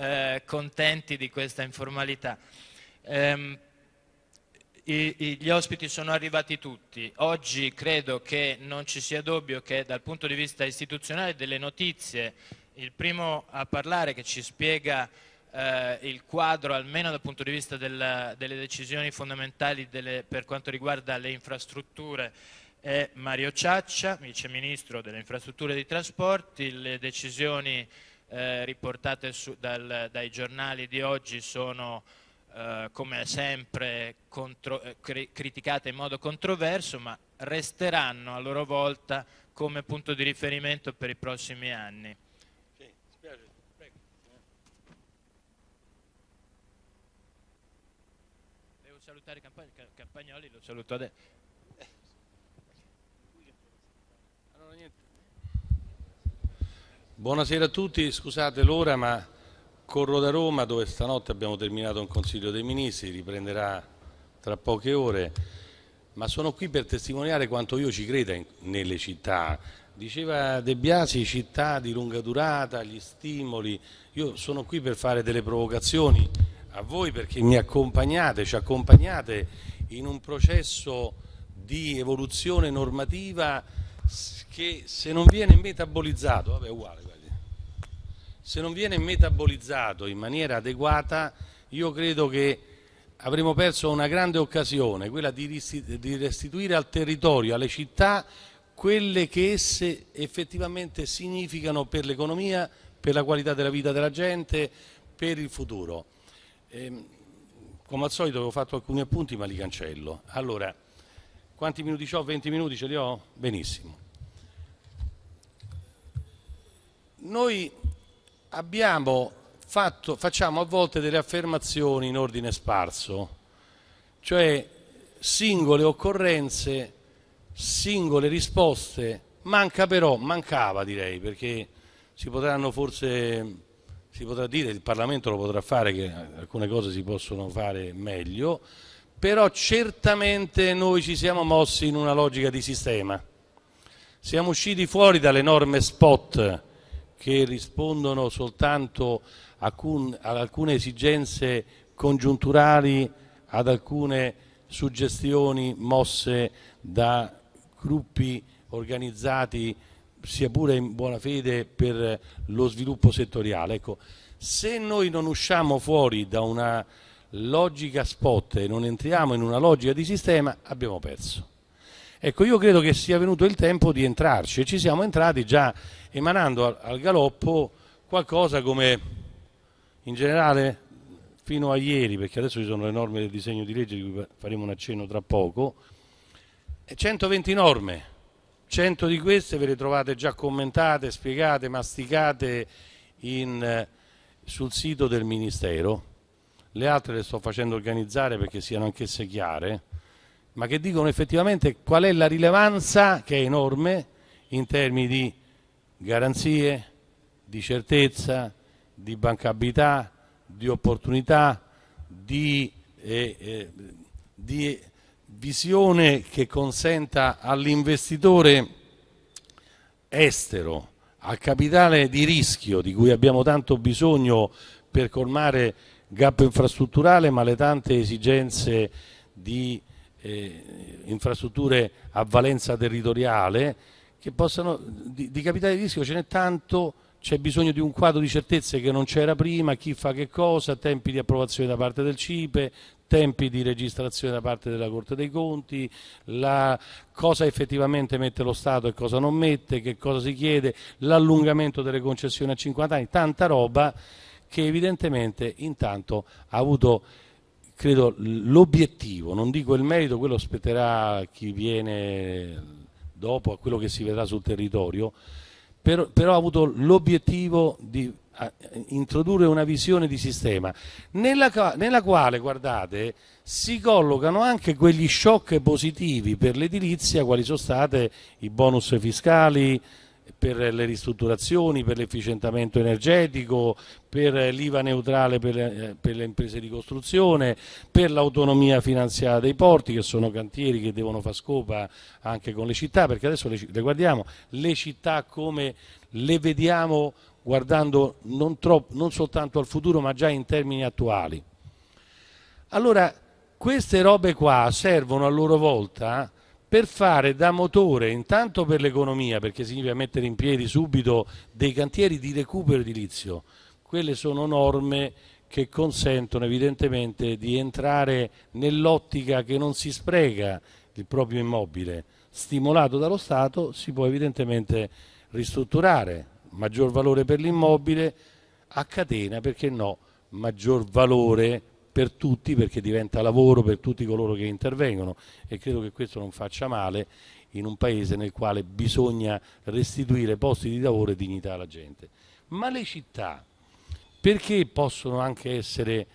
eh, contenti di questa informalità. Ehm, i, i, gli ospiti sono arrivati tutti. Oggi credo che non ci sia dubbio che dal punto di vista istituzionale delle notizie il primo a parlare che ci spiega eh, il quadro, almeno dal punto di vista della, delle decisioni fondamentali delle, per quanto riguarda le infrastrutture, è Mario Ciaccia, vice ministro delle infrastrutture e dei trasporti. Le decisioni riportate su, dal, dai giornali di oggi sono eh, come sempre contro, cri, criticate in modo controverso, ma resteranno a loro volta come punto di riferimento per i prossimi anni. salutare Campagnoli, lo saluto adesso. Allora niente. Buonasera a tutti, scusate l'ora ma corro da Roma dove stanotte abbiamo terminato un Consiglio dei Ministri, riprenderà tra poche ore, ma sono qui per testimoniare quanto io ci creda in, nelle città. Diceva De Biasi, città di lunga durata, gli stimoli, io sono qui per fare delle provocazioni a voi perché mi accompagnate, ci accompagnate in un processo di evoluzione normativa che se non viene metabolizzato, vabbè, uguale, guardi, se non viene metabolizzato in maniera adeguata, io credo che avremo perso una grande occasione, quella di restituire al territorio, alle città, quelle che esse effettivamente significano per l'economia, per la qualità della vita della gente, per il futuro. E, ehm, come al solito avevo fatto alcuni appunti ma li cancello. Allora, quanti minuti ho? 20 minuti ce li ho? Benissimo. Noi abbiamo fatto, facciamo a volte delle affermazioni in ordine sparso, cioè singole occorrenze, singole risposte, manca però, mancava direi, perché si potranno forse si potrà dire, il Parlamento lo potrà fare, che alcune cose si possono fare meglio, però certamente noi ci siamo mossi in una logica di sistema. Siamo usciti fuori dalle norme spot che rispondono soltanto ad alcune esigenze congiunturali, ad alcune suggestioni mosse da gruppi organizzati sia pure in buona fede per lo sviluppo settoriale. Ecco, se noi non usciamo fuori da una logica spot e non entriamo in una logica di sistema, abbiamo perso. Ecco, io credo che sia venuto il tempo di entrarci e ci siamo entrati già emanando al, al galoppo qualcosa come in generale fino a ieri, perché adesso ci sono le norme del disegno di legge di cui faremo un accenno tra poco, 120 norme, 100 di queste ve le trovate già commentate, spiegate, masticate in, eh, sul sito del Ministero le altre le sto facendo organizzare perché siano anch'esse chiare, ma che dicono effettivamente qual è la rilevanza, che è enorme, in termini di garanzie, di certezza, di bancabilità, di opportunità, di, eh, eh, di visione che consenta all'investitore estero, al capitale di rischio di cui abbiamo tanto bisogno per colmare gap infrastrutturale ma le tante esigenze di eh, infrastrutture a valenza territoriale che possano, di, di capitale di rischio ce n'è tanto, c'è bisogno di un quadro di certezze che non c'era prima, chi fa che cosa, tempi di approvazione da parte del CIPE, tempi di registrazione da parte della Corte dei Conti, cosa effettivamente mette lo Stato e cosa non mette, che cosa si chiede, l'allungamento delle concessioni a 50 anni, tanta roba che evidentemente intanto ha avuto credo l'obiettivo, non dico il merito, quello spetterà chi viene dopo, a quello che si vedrà sul territorio, però, però ha avuto l'obiettivo di introdurre una visione di sistema nella, nella, quale, guardate, si collocano anche quegli shock positivi per l'edilizia, quali sono stati i bonus fiscali, per le ristrutturazioni, per l'efficientamento energetico, per l'IVA neutrale per le, eh, per le, imprese di costruzione, per l'autonomia finanziaria dei porti che sono cantieri che devono far scopa anche con le città, perché adesso le, le guardiamo, le città come le vediamo guardando non, troppo, non soltanto al futuro ma già in termini attuali. Allora queste robe qua servono a loro volta per fare da motore intanto per l'economia, perché significa mettere in piedi subito dei cantieri di recupero edilizio. Quelle sono norme che consentono evidentemente di entrare nell'ottica che non si spreca il proprio immobile. Stimolato dallo Stato si può evidentemente ristrutturare, maggior valore per l'immobile, a catena, perché no, maggior valore per tutti perché diventa lavoro per tutti coloro che intervengono e credo che questo non faccia male in un paese nel quale bisogna restituire posti di lavoro e dignità alla gente. Ma le città perché possono anche essere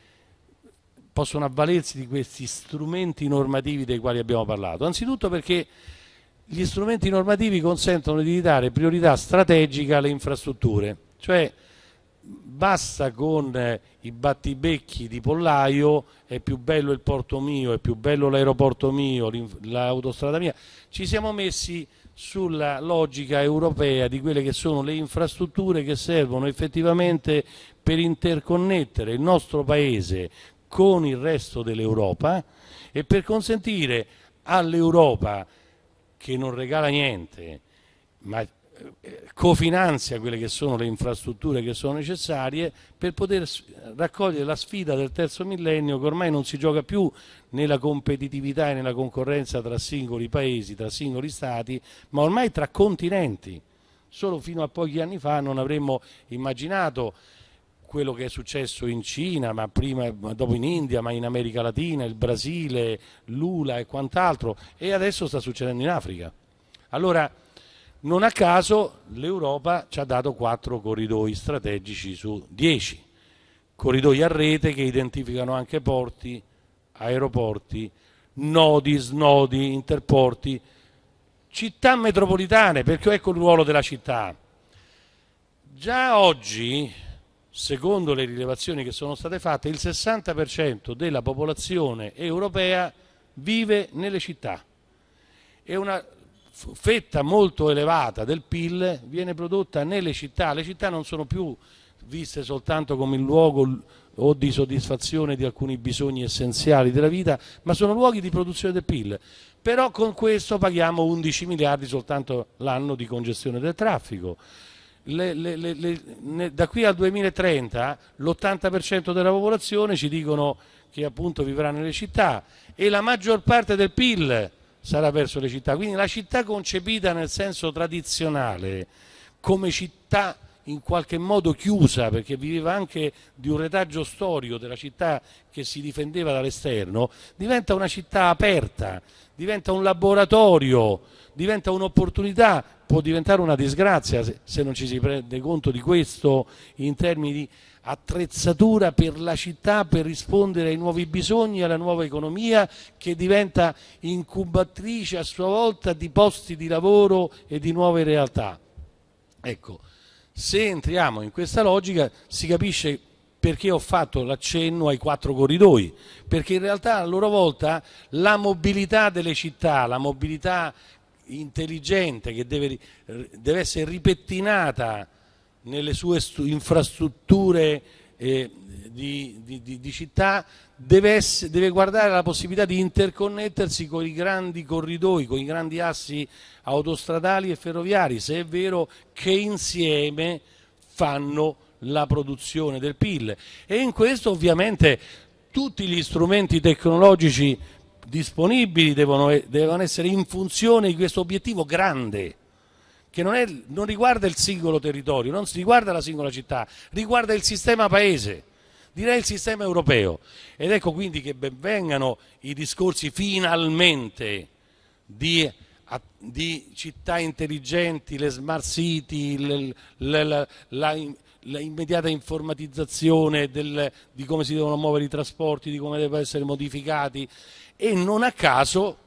possono avvalersi di questi strumenti normativi dei quali abbiamo parlato? Anzitutto perché gli strumenti normativi consentono di dare priorità strategica alle infrastrutture, cioè basta con eh, i battibecchi di Pollaio, è più bello il porto mio, è più bello l'aeroporto mio, l'autostrada mia. Ci siamo messi sulla logica europea di quelle che sono le infrastrutture che servono effettivamente per interconnettere il nostro paese con il resto dell'Europa e per consentire all'Europa che non regala niente, ma cofinanzia quelle che sono le infrastrutture che sono necessarie per poter raccogliere la sfida del terzo millennio che ormai non si gioca più nella competitività e nella concorrenza tra singoli paesi, tra singoli stati, ma ormai tra continenti. Solo fino a pochi anni fa non avremmo immaginato quello che è successo in Cina, ma prima, ma dopo in India, ma in America Latina, il Brasile, Lula e quant'altro, e adesso sta succedendo in Africa. Allora, non a caso l'Europa ci ha dato quattro corridoi strategici su dieci, corridoi a rete che identificano anche porti, aeroporti, nodi, snodi, interporti, città metropolitane, perché ecco il ruolo della città. Già oggi, secondo le rilevazioni che sono state fatte, il 60% della popolazione europea vive nelle città. È una fetta molto elevata del PIL viene prodotta nelle città, le città non sono più viste soltanto come il luogo o di soddisfazione di alcuni bisogni essenziali della vita, ma sono luoghi di produzione del PIL. Però con questo paghiamo 11 miliardi soltanto l'anno di congestione del traffico. Le, le, le, da qui al 2030 l'80% della popolazione ci dicono che appunto vivrà nelle città e la maggior parte del PIL sarà verso le città. Quindi la città concepita nel senso tradizionale come città in qualche modo chiusa perché viveva anche di un retaggio storico della città che si difendeva dall'esterno, diventa una città aperta, diventa un laboratorio, diventa un'opportunità, può diventare una disgrazia se non ci si prende conto di questo in termini di attrezzatura per la città per rispondere ai nuovi bisogni, alla nuova economia che diventa incubatrice a sua volta di posti di lavoro e di nuove realtà. Ecco. Se entriamo in questa logica si capisce perché ho fatto l'accenno ai quattro corridoi, perché in realtà a loro volta la mobilità delle città, la mobilità intelligente che deve, deve essere ripettinata nelle sue infrastrutture eh, di, di, di, di città deve, essere, deve guardare la possibilità di interconnettersi con i grandi corridoi, con i grandi assi autostradali e ferroviari, se è vero che insieme fanno la produzione del PIL. E in questo ovviamente tutti gli strumenti tecnologici disponibili devono, devono essere in funzione di questo obiettivo grande che non, è, non, riguarda il singolo territorio, non riguarda la singola città, riguarda il sistema paese direi il sistema europeo. Ed ecco quindi che benvengano i discorsi finalmente di, di città intelligenti, le smart city, le, le, la, la, la, immediata informatizzazione del, di come si devono muovere i trasporti, di come devono essere modificati e non a caso,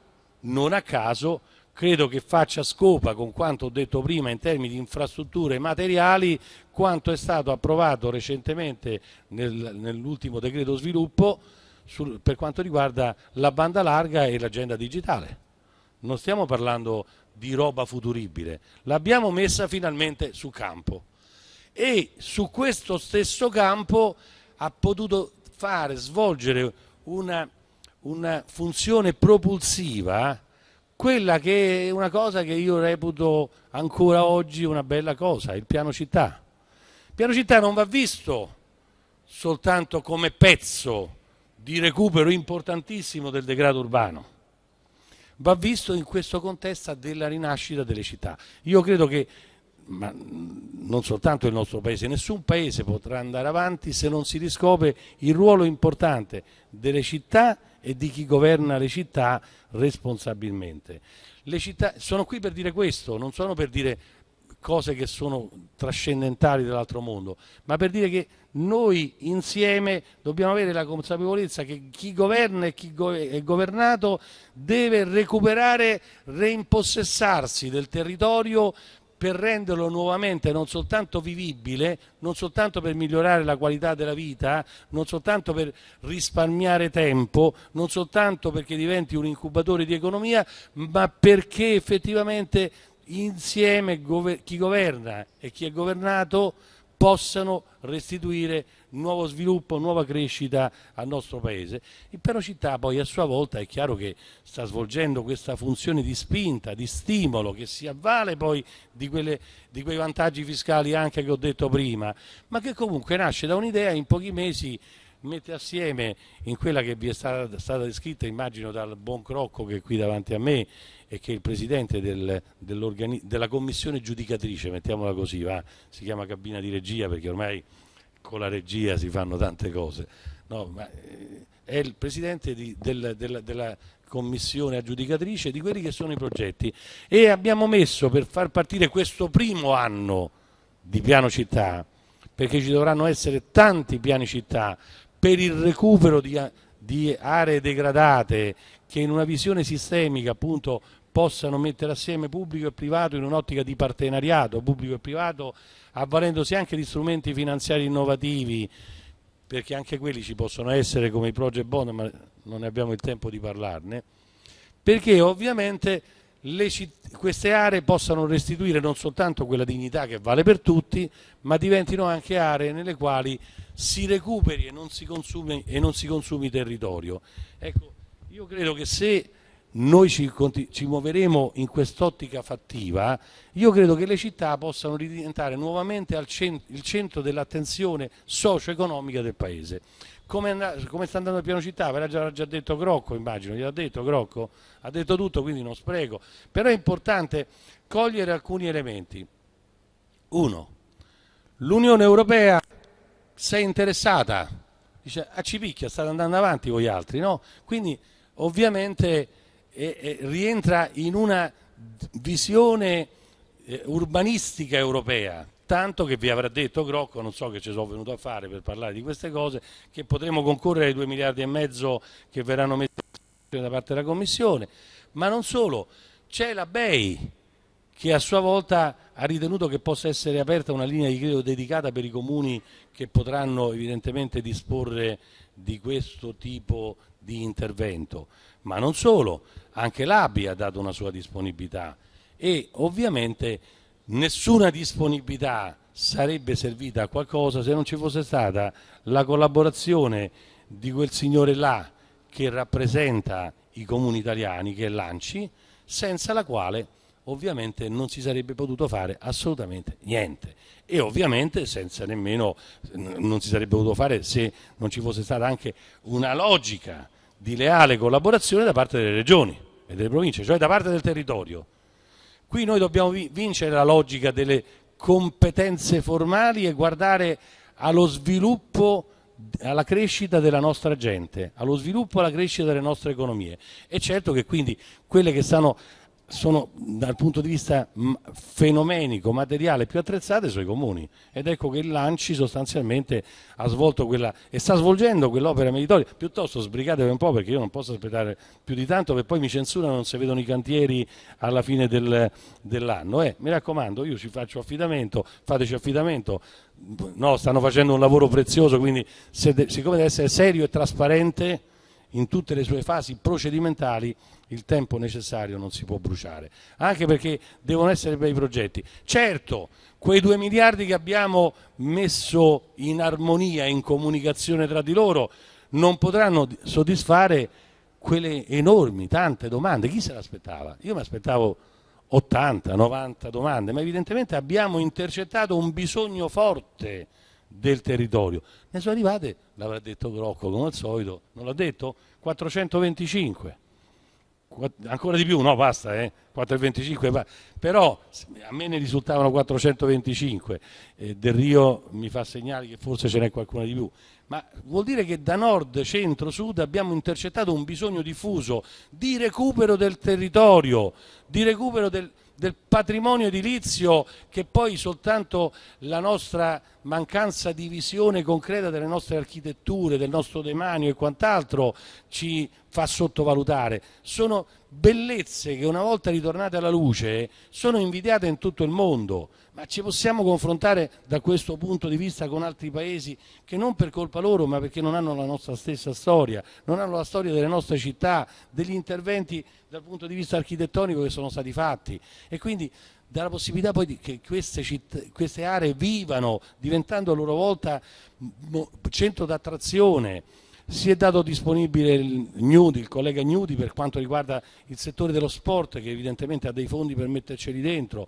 non a caso credo che faccia scopa con quanto ho detto prima in termini di infrastrutture materiali, quanto è stato approvato recentemente nel, nell'ultimo decreto sviluppo sul, per quanto riguarda la banda larga e l'agenda digitale. Non stiamo parlando di roba futuribile, l'abbiamo messa finalmente su campo e su questo stesso campo ha potuto fare, svolgere una, una funzione propulsiva quella che è una cosa che io reputo ancora oggi una bella cosa, il piano città. Il piano città non va visto soltanto come pezzo di recupero importantissimo del degrado urbano, va visto in questo contesto della rinascita delle città. Io credo che ma non soltanto il nostro Paese, nessun Paese potrà andare avanti se non si riscopre il ruolo importante delle città e di chi governa le città responsabilmente. Le città, sono qui per dire questo, non sono per dire cose che sono trascendentali dell'altro mondo, ma per dire che noi insieme dobbiamo avere la consapevolezza che chi governa e chi è governato deve recuperare, reimpossessarsi del territorio per renderlo nuovamente non soltanto vivibile, non soltanto per migliorare la qualità della vita, non soltanto per risparmiare tempo, non soltanto perché diventi un incubatore di economia, ma perché effettivamente insieme chi governa e chi è governato possano restituire nuovo sviluppo, nuova crescita al nostro Paese. Il piano città poi a sua volta è chiaro che sta svolgendo questa funzione di spinta, di stimolo che si avvale poi di, quelle, di quei vantaggi fiscali anche che ho detto prima, ma che comunque nasce da un'idea in pochi mesi mette assieme in quella che vi è stata, stata, descritta, immagino, dal buon Crocco che è qui davanti a me e che è il presidente del, della commissione giudicatrice, mettiamola così, va? si chiama cabina di regia perché ormai con la regia si fanno tante cose. No, ma eh, è il presidente di, del, della, della commissione aggiudicatrice di quelli che sono i progetti e abbiamo messo per far partire questo primo anno di piano città perché ci dovranno essere tanti piani città per il recupero di, di aree degradate che in una visione sistemica appunto possano mettere assieme pubblico e privato in un'ottica di partenariato pubblico e privato avvalendosi anche di strumenti finanziari innovativi perché anche quelli ci possono essere come i project bond ma non ne abbiamo il tempo di parlarne perché ovviamente queste aree possano restituire non soltanto quella dignità che vale per tutti, ma diventino anche aree nelle quali si recuperi e non si consumi, e non si consumi territorio. Ecco, io credo che se noi ci, ci muoveremo in quest'ottica fattiva, io credo che le città possano ridiventare nuovamente cent il centro dell'attenzione socio-economica del Paese. Come, and- come, sta andando il piano città? Ve l'ha già, detto Crocco, immagino, gliel'ha detto Crocco, ha detto tutto, quindi non spreco. Però è importante cogliere alcuni elementi. Uno, l'Unione Europea si è interessata, dice a ah, Cipicchia state andando avanti voi altri, no? Quindi ovviamente eh, eh, rientra in una visione eh, urbanistica europea tanto che vi avrà detto Grocco, non so che ci sono venuto a fare per parlare di queste cose, che potremo concorrere ai 2 miliardi e mezzo che verranno messi da parte della Commissione, ma non solo, c'è la BEI che a sua volta ha ritenuto che possa essere aperta una linea di credito dedicata per i comuni che potranno evidentemente disporre di questo tipo di intervento, ma non solo, anche l'ABI ha dato una sua disponibilità e ovviamente nessuna disponibilità sarebbe servita a qualcosa se non ci fosse stata la collaborazione di quel signore là che rappresenta i comuni italiani, che è l'ANCI, senza la quale ovviamente non si sarebbe potuto fare assolutamente niente e ovviamente senza nemmeno non si sarebbe potuto fare se non ci fosse stata anche una logica di leale collaborazione da parte delle regioni e delle province, cioè da parte del territorio. Qui noi dobbiamo vincere la logica delle competenze formali e guardare allo sviluppo, alla crescita della nostra gente, allo sviluppo e alla crescita delle nostre economie. E certo che quindi quelle che stanno sono dal punto di vista fenomenico, materiale più attrezzate sui comuni ed ecco che il Lanci sostanzialmente ha svolto quella e sta svolgendo quell'opera meritoria, piuttosto sbrigatevi un po' perché io non posso aspettare più di tanto perché poi mi censurano non si vedono i cantieri alla fine del, dell'anno, eh, mi raccomando io ci faccio affidamento, fateci affidamento, no, stanno facendo un lavoro prezioso quindi se, siccome deve essere serio e trasparente in tutte le sue fasi procedimentali il tempo necessario non si può bruciare, anche perché devono essere bei progetti. Certo, quei due miliardi che abbiamo messo in armonia, in comunicazione tra di loro, non potranno soddisfare quelle enormi, tante domande. Chi se l'aspettava? Io mi aspettavo 80, 90 domande, ma evidentemente abbiamo intercettato un bisogno forte del territorio. Ne sono arrivate, l'avrà detto Crocco come al solito, non l'ha detto, 425. Ancora di più, no, basta, eh? 425, però a me ne risultavano 425, eh, Del Rio mi fa segnale che forse ce n'è qualcuna di più, ma vuol dire che da nord, centro, sud abbiamo intercettato un bisogno diffuso di recupero del territorio, di recupero del, del patrimonio edilizio che poi soltanto la nostra mancanza di visione concreta delle nostre architetture, del nostro demanio e quant'altro ci fa sottovalutare. Sono bellezze che una volta ritornate alla luce sono invidiate in tutto il mondo, ma ci possiamo confrontare da questo punto di vista con altri paesi che non per colpa loro, ma perché non hanno la nostra stessa storia, non hanno la storia delle nostre città, degli interventi dal punto di vista architettonico che sono stati fatti. E quindi dà la possibilità poi che queste, citt- queste aree vivano, diventando a loro volta centro d'attrazione. Si è dato disponibile il Gnudi, il collega Gnudi, per quanto riguarda il settore dello sport, che evidentemente ha dei fondi per metterceli dentro.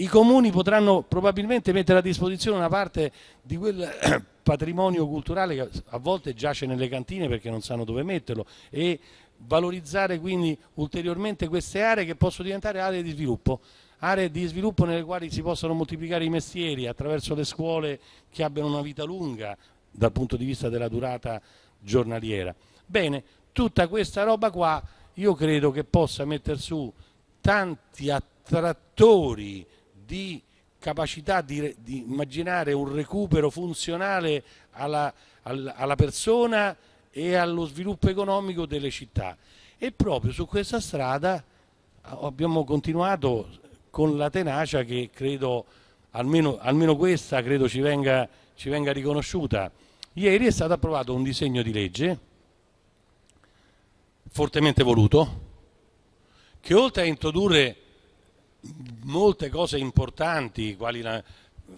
I comuni potranno probabilmente mettere a disposizione una parte di quel patrimonio culturale che a volte giace nelle cantine perché non sanno dove metterlo e valorizzare quindi ulteriormente queste aree che possono diventare aree di sviluppo aree di sviluppo nelle quali si possono moltiplicare i mestieri attraverso le scuole che abbiano una vita lunga dal punto di vista della durata giornaliera. Bene, tutta questa roba qua io credo che possa mettere su tanti attrattori di capacità di, di immaginare un recupero funzionale alla, alla, persona e allo sviluppo economico delle città. E proprio su questa strada ah, abbiamo continuato con la tenacia che credo, almeno, almeno questa, credo ci venga, ci venga riconosciuta. Ieri è stato approvato un disegno di legge fortemente voluto, che oltre a introdurre molte cose importanti, quali la,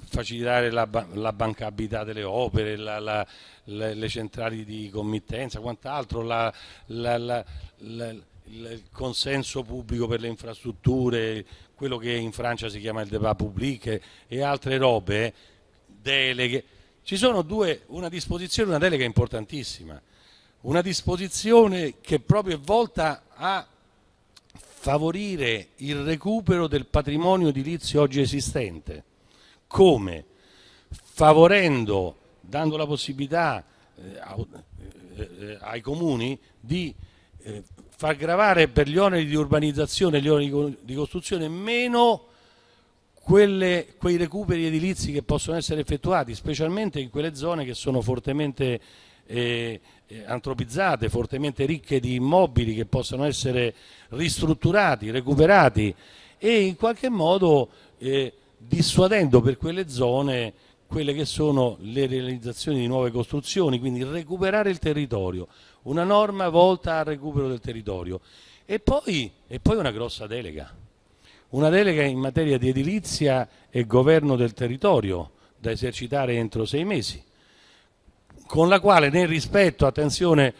facilitare la, la, bancabilità delle opere, la, la, le centrali di committenza, quant'altro, il consenso pubblico per le infrastrutture, quello che in Francia si chiama il débat public e altre robe, deleghe. Ci sono due, una disposizione una delega importantissima, una disposizione che proprio è volta a favorire il recupero del patrimonio edilizio oggi esistente. Come? Favorendo, dando la possibilità eh, eh ai comuni di eh, far gravare per gli oneri di urbanizzazione e gli oneri di costruzione meno quelle, quei recuperi edilizi che possono essere effettuati, specialmente in quelle zone che sono fortemente eh, antropizzate, fortemente ricche di immobili che possono essere ristrutturati, recuperati e in qualche modo eh, dissuadendo per quelle zone quelle che sono le realizzazioni di nuove costruzioni, quindi recuperare il territorio, una norma volta al recupero del territorio e poi, e poi una grossa delega, una delega in materia di edilizia e governo del territorio da esercitare entro sei mesi con la quale nel rispetto, attenzione,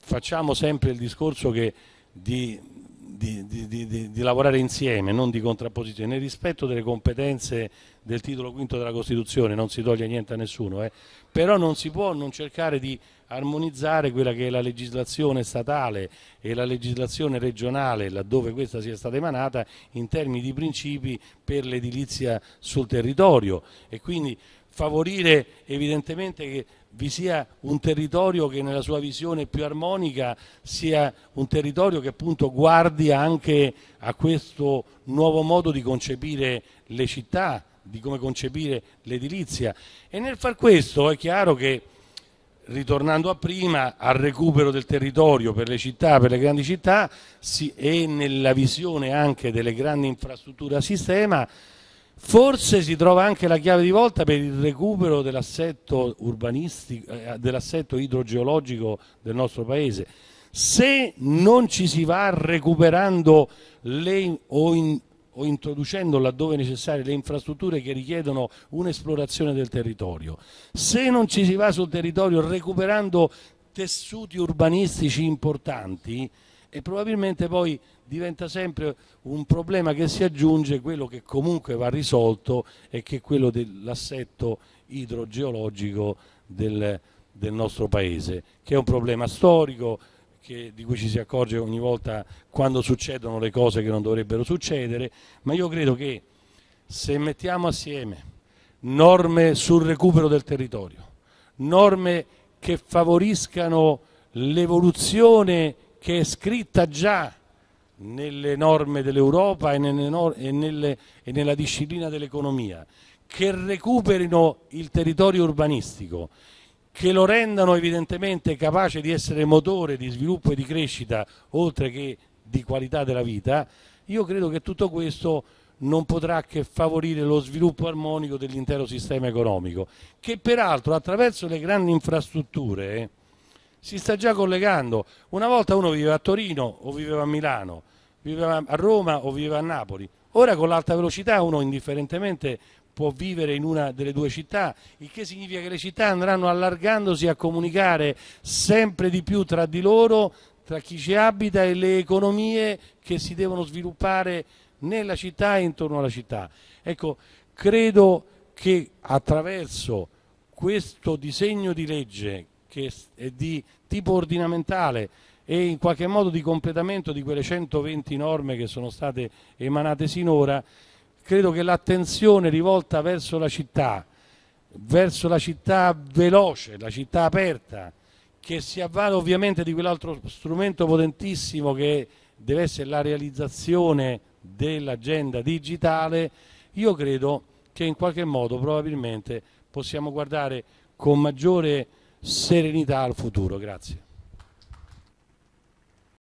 facciamo sempre il discorso che di, di, di, di, lavorare insieme, non di contrapposizione, nel rispetto delle competenze del titolo quinto della Costituzione, non si toglie niente a nessuno, eh. però non si può non cercare di armonizzare quella che è la legislazione statale e la legislazione regionale, laddove questa sia stata emanata, in termini di principi per l'edilizia sul territorio e quindi favorire evidentemente che vi sia un territorio che nella sua visione più armonica sia un territorio che appunto guardi anche a questo nuovo modo di concepire le città, di come concepire l'edilizia. E nel far questo è chiaro che ritornando a prima, al recupero del territorio per le città, per le grandi città si, e nella visione anche delle grandi infrastrutture a sistema, Forse si trova anche la chiave di volta per il recupero dell'assetto urbanistico, eh, dell'assetto idrogeologico del nostro Paese. Se non ci si va recuperando le, o, in, o introducendo laddove necessarie le infrastrutture che richiedono un'esplorazione del territorio, se non ci si va sul territorio recuperando tessuti urbanistici importanti, e probabilmente poi diventa sempre un problema che si aggiunge quello che comunque va risolto e che è quello dell'assetto idrogeologico del, del, nostro paese, che è un problema storico che, di cui ci si accorge ogni volta quando succedono le cose che non dovrebbero succedere, ma io credo che se mettiamo assieme norme sul recupero del territorio, norme che favoriscano l'evoluzione che è scritta già nelle norme dell'Europa e, e, e, nella disciplina dell'economia, che recuperino il territorio urbanistico, che lo rendano evidentemente capace di essere motore di sviluppo e di crescita, oltre che di qualità della vita, io credo che tutto questo non potrà che favorire lo sviluppo armonico dell'intero sistema economico, che peraltro attraverso le grandi infrastrutture eh, si sta già collegando. Una volta uno viveva a Torino o viveva a Milano, viveva a Roma o viveva a Napoli. Ora con l'alta velocità uno indifferentemente può vivere in una delle due città, il che significa che le città andranno allargandosi a comunicare sempre di più tra di loro, tra chi ci abita e le economie che si devono sviluppare nella città e intorno alla città. Ecco, credo che attraverso questo disegno di legge che è di tipo ordinamentale e in qualche modo di completamento di quelle 120 norme che sono state emanate sinora, credo che l'attenzione rivolta verso la città, verso la città veloce, la città aperta, che si avvale ovviamente di quell'altro strumento potentissimo che deve essere la realizzazione dell'agenda digitale, io credo che in qualche modo probabilmente possiamo guardare con maggiore serenità al futuro. Grazie.